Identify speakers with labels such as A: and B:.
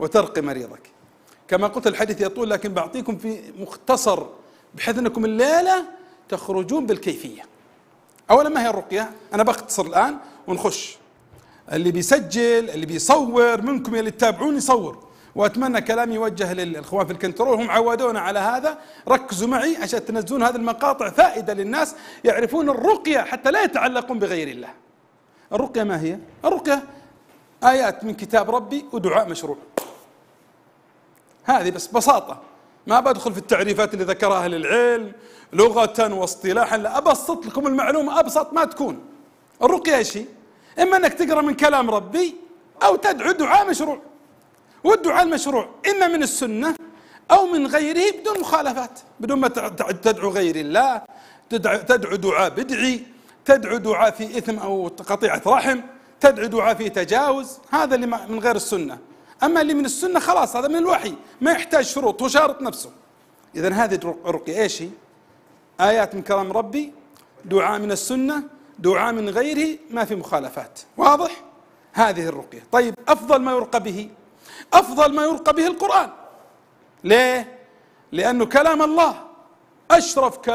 A: وترقي مريضك كما قلت الحديث يطول لكن بعطيكم في مختصر بحيث انكم الليله تخرجون بالكيفيه اولا ما هي الرقيه انا بختصر الان ونخش اللي بيسجل اللي بيصور منكم اللي تتابعون يصور واتمنى كلامي يوجه للاخوان في الكنترول هم عودونا على هذا ركزوا معي عشان تنزلون هذه المقاطع فائده للناس يعرفون الرقيه حتى لا يتعلقون بغير الله الرقيه ما هي الرقيه ايات من كتاب ربي ودعاء مشروع هذه بس بساطة ما بدخل في التعريفات اللي ذكرها أهل العلم لغة واصطلاحا لا أبسط لكم المعلومة أبسط ما تكون الرقية شيء إما أنك تقرأ من كلام ربي أو تدعو دعاء مشروع والدعاء المشروع إما من السنة أو من غيره بدون مخالفات بدون ما تدعو غير الله تدعو دعاء بدعي تدعو دعاء في إثم أو قطيعة رحم تدعو دعاء في تجاوز هذا اللي من غير السنة أما اللي من السنة خلاص هذا من الوحي ما يحتاج شروط هو شارط نفسه إذا هذه الرقية إيش هي؟ آيات من كلام ربي دعاء من السنة دعاء من غيره ما في مخالفات واضح؟ هذه الرقية طيب أفضل ما يرقى به أفضل ما يرقى به القرآن ليه؟ لأنه كلام الله أشرف كلام